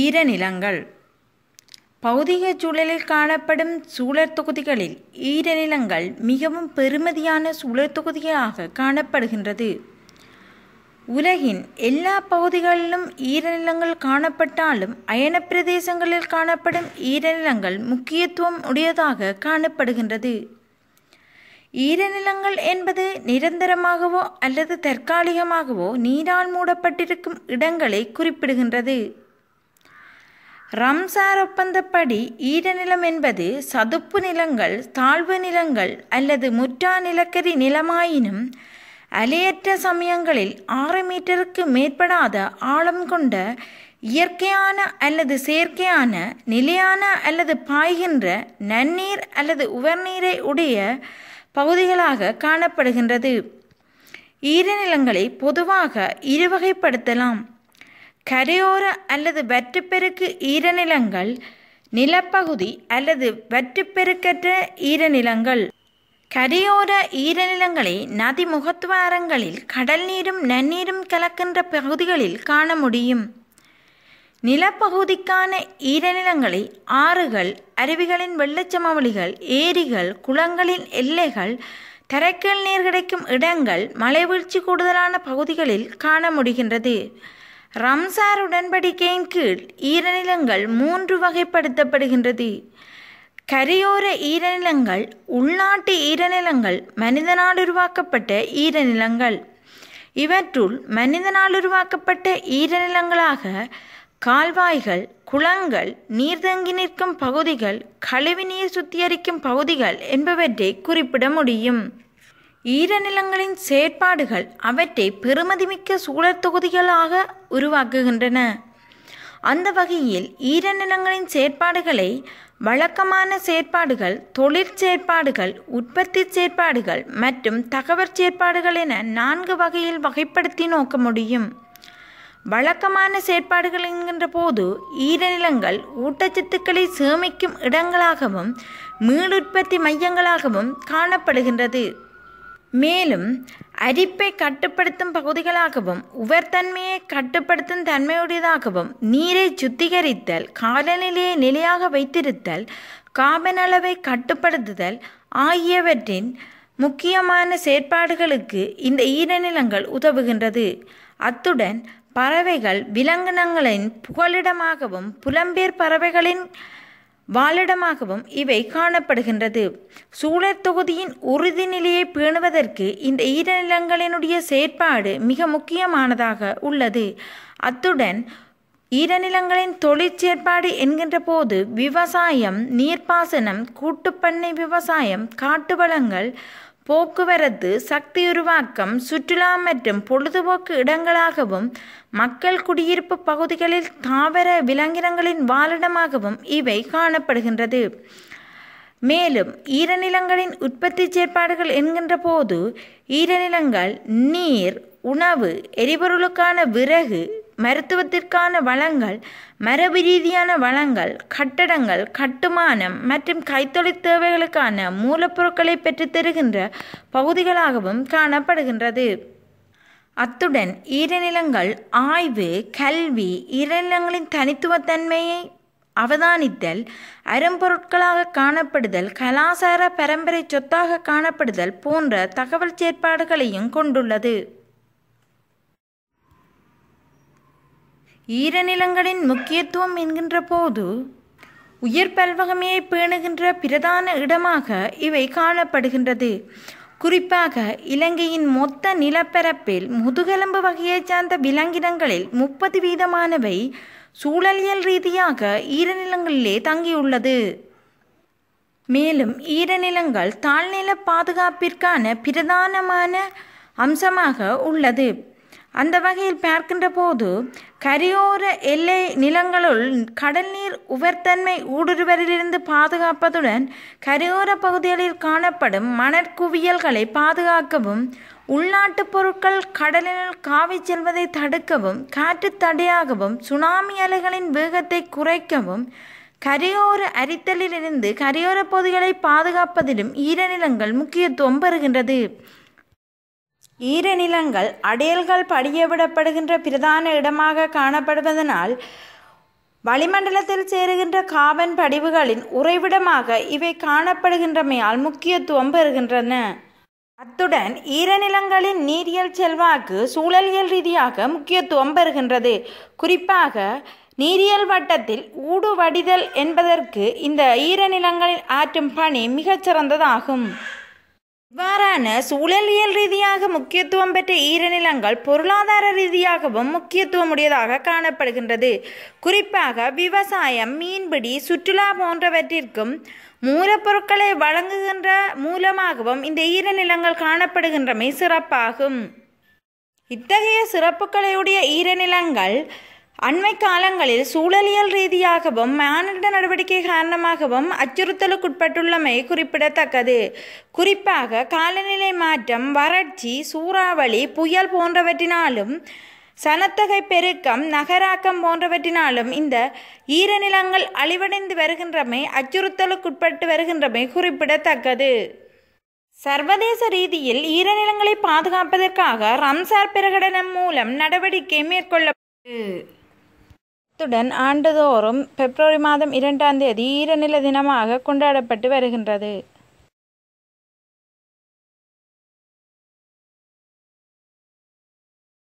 ஈரநிலங்கள் பௌதிக சூழலில் காணப்படும் சூழற் தொகுதிகளில் ஈரநிலங்கள் மிகவும் பெருமதியான சூழற் தொகுதியாக காணப்படுகின்றது உலகின் எல்லா பகுதிகளிலும் ஈரநிலங்கள் காணப்பட்டாலும் அயனப்பிரதேசங்களில் பிரதேசங்களில் காணப்படும் ஈரநிலங்கள் முக்கியத்துவம் உடையதாக காணப்படுகின்றது ஈரநிலங்கள் என்பது நிரந்தரமாகவோ அல்லது தற்காலிகமாகவோ நீரால் மூடப்பட்டிருக்கும் இடங்களை குறிப்பிடுகின்றது ரம்சார் ஒப்பந்தப்படி ஈரநிலம் என்பது சதுப்பு நிலங்கள் தாழ்வு நிலங்கள் அல்லது முற்றா நிலக்கரி நிலமாயினும் அலையற்ற சமயங்களில் ஆறு மீட்டருக்கு மேற்படாத ஆழம் கொண்ட இயற்கையான அல்லது செயற்கையான நிலையான அல்லது பாய்கின்ற நன்னீர் அல்லது உவர்நீரை உடைய பகுதிகளாக காணப்படுகின்றது ஈரநிலங்களை பொதுவாக இருவகைப்படுத்தலாம் கரையோர அல்லது வற்றுப்பெருக்கு ஈரநிலங்கள் நிலப்பகுதி அல்லது வற்றுப்பெருக்கற்ற ஈரநிலங்கள் கரையோர ஈரநிலங்களை நதி முகத்துவாரங்களில் கடல் நீரும் நன்னீரும் கலக்கின்ற பகுதிகளில் காண முடியும் நிலப்பகுதிக்கான ஈரநிலங்களை ஆறுகள் அருவிகளின் வெள்ளச்சமவெளிகள் ஏரிகள் குளங்களின் எல்லைகள் தரைக்கல் நீர் கிடைக்கும் இடங்கள் மலைவீழ்ச்சி கூடுதலான பகுதிகளில் காண முடிகின்றது ரம்சார் உடன்படிக்கையின் கீழ் ஈரநிலங்கள் மூன்று வகைப்படுத்தப்படுகின்றது கரையோர ஈரநிலங்கள் உள்நாட்டு ஈரநிலங்கள் மனிதனால் உருவாக்கப்பட்ட ஈரநிலங்கள் இவற்றுள் மனிதனால் உருவாக்கப்பட்ட ஈரநிலங்களாக கால்வாய்கள் குளங்கள் நீர் தங்கி நிற்கும் பகுதிகள் கழிவுநீர் சுத்திகரிக்கும் பகுதிகள் என்பவற்றை குறிப்பிட முடியும் ஈரநிலங்களின் செயற்பாடுகள் அவற்றை பெருமதிமிக்க சூழல் தொகுதிகளாக உருவாக்குகின்றன அந்த வகையில் ஈரநிலங்களின் செயற்பாடுகளை வழக்கமான செயற்பாடுகள் தொழிற்செயற்பாடுகள் உற்பத்தி செயற்பாடுகள் மற்றும் தகவற் செயற்பாடுகள் என நான்கு வகையில் வகைப்படுத்தி நோக்க முடியும் வழக்கமான செயற்பாடுகள் என்கின்ற போது ஈரநிலங்கள் ஊட்டச்சத்துக்களை சேமிக்கும் இடங்களாகவும் மீளுற்பத்தி மையங்களாகவும் காணப்படுகின்றது மேலும் அரிப்பை கட்டுப்படுத்தும் பகுதிகளாகவும் உவர்தன்மையை கட்டுப்படுத்தும் தன்மையுடையதாகவும் நீரை சுத்திகரித்தல் காலநிலையை நிலையாக வைத்திருத்தல் காபனளவை அளவை கட்டுப்படுத்துதல் ஆகியவற்றின் முக்கியமான செயற்பாடுகளுக்கு இந்த ஈரநிலங்கள் உதவுகின்றது அத்துடன் பறவைகள் விலங்கினங்களின் புகலிடமாகவும் புலம்பெயர் பறவைகளின் வாழிடமாகவும் இவை காணப்படுகின்றது சூழற் தொகுதியின் உறுதிநிலையை பேணுவதற்கு இந்த ஈரநிலங்களினுடைய செயற்பாடு மிக முக்கியமானதாக உள்ளது அத்துடன் ஈரநிலங்களின் தொழிற்சேற்பாடு என்கின்ற போது விவசாயம் நீர்ப்பாசனம் கூட்டுப்பண்ணை விவசாயம் காட்டு வளங்கள் போக்குவரத்து சக்தி உருவாக்கம் சுற்றுலா மற்றும் பொழுதுபோக்கு இடங்களாகவும் மக்கள் குடியிருப்பு பகுதிகளில் தாவர விலங்கினங்களின் வாழிடமாகவும் இவை காணப்படுகின்றது மேலும் ஈரநிலங்களின் உற்பத்தி செயற்பாடுகள் என்கின்ற போது ஈரநிலங்கள் நீர் உணவு எரிபொருளுக்கான விறகு மருத்துவத்திற்கான வளங்கள் மரபு ரீதியான வளங்கள் கட்டடங்கள் கட்டுமானம் மற்றும் கைத்தொழில் தேவைகளுக்கான மூலப்பொருட்களை பெற்றுத் தருகின்ற பகுதிகளாகவும் காணப்படுகின்றது அத்துடன் ஈரநிலங்கள் ஆய்வு கல்வி ஈரநிலங்களின் தனித்துவத்தன்மையை அவதானித்தல் அரும்பொருட்களாக காணப்படுதல் கலாசார பரம்பரை சொத்தாக காணப்படுதல் போன்ற தகவல் செயற்பாடுகளையும் கொண்டுள்ளது ஈரநிலங்களின் முக்கியத்துவம் என்கின்ற போது உயர் பல்வகமையை பேணுகின்ற பிரதான இடமாக இவை காணப்படுகின்றது குறிப்பாக இலங்கையின் மொத்த நிலப்பரப்பில் முதுகெலும்பு வகையைச் சார்ந்த விலங்கினங்களில் முப்பது வீதமானவை சூழலியல் ரீதியாக ஈரநிலங்களிலே தங்கியுள்ளது மேலும் ஈரநிலங்கள் தாழ்நில பாதுகாப்பிற்கான பிரதானமான அம்சமாக உள்ளது அந்த வகையில் பார்க்கின்ற போது கரையோர எல்லை நிலங்களுள் கடல் நீர் உவர்த்தன்மை ஊடுருவரிலிருந்து பாதுகாப்பதுடன் கரையோர பகுதிகளில் காணப்படும் மணற்குவியல்களை பாதுகாக்கவும் உள்நாட்டு பொருட்கள் கடலில் காவி செல்வதை தடுக்கவும் காற்று தடையாகவும் சுனாமி அலைகளின் வேகத்தை குறைக்கவும் கரையோர அரித்தலிலிருந்து கரையோர பகுதிகளை பாதுகாப்பதிலும் ஈரநிலங்கள் முக்கியத்துவம் பெறுகின்றது ஈரநிலங்கள் அடையல்கள் படியவிடப்படுகின்ற பிரதான இடமாக காணப்படுவதனால் வளிமண்டலத்தில் சேருகின்ற காபன் படிவுகளின் உறைவிடமாக இவை காணப்படுகின்றமையால் முக்கியத்துவம் பெறுகின்றன அத்துடன் ஈரநிலங்களின் நீரியல் செல்வாக்கு சூழலியல் ரீதியாக முக்கியத்துவம் பெறுகின்றது குறிப்பாக நீரியல் வட்டத்தில் ஊடு வடிதல் என்பதற்கு இந்த ஈரநிலங்களில் ஆற்றும் பணி மிகச்சிறந்ததாகும் இவ்வாறான சூழலியல் ரீதியாக முக்கியத்துவம் பெற்ற ஈரநிலங்கள் பொருளாதார ரீதியாகவும் முக்கியத்துவமுடையதாக காணப்படுகின்றது குறிப்பாக விவசாயம் மீன்பிடி சுற்றுலா போன்றவற்றிற்கும் மூலப்பொருட்களை வழங்குகின்ற மூலமாகவும் இந்த ஈரநிலங்கள் காணப்படுகின்றமை சிறப்பாகும் இத்தகைய சிறப்புகளையுடைய ஈரநிலங்கள் அண்மை காலங்களில் சூழலியல் ரீதியாகவும் மானிட நடவடிக்கை காரணமாகவும் அச்சுறுத்தலுக்குட்பட்டுள்ளமை குறிப்பிடத்தக்கது குறிப்பாக காலநிலை மாற்றம் வறட்சி சூறாவளி புயல் போன்றவற்றினாலும் சனத்தொகை பெருக்கம் நகராக்கம் போன்றவற்றினாலும் இந்த ஈரநிலங்கள் அழிவடைந்து வருகின்றமை அச்சுறுத்தலுக்குட்பட்டு வருகின்றமை குறிப்பிடத்தக்கது சர்வதேச ரீதியில் ஈரநிலங்களை பாதுகாப்பதற்காக ரம்சார் பிரகடனம் மூலம் நடவடிக்கை மேற்கொள்ளப்பட்டது இத்துடன் ஆண்டுதோறும் பிப்ரவரி மாதம் இரண்டாம் தேதி ஈரநில தினமாக கொண்டாடப்பட்டு வருகின்றது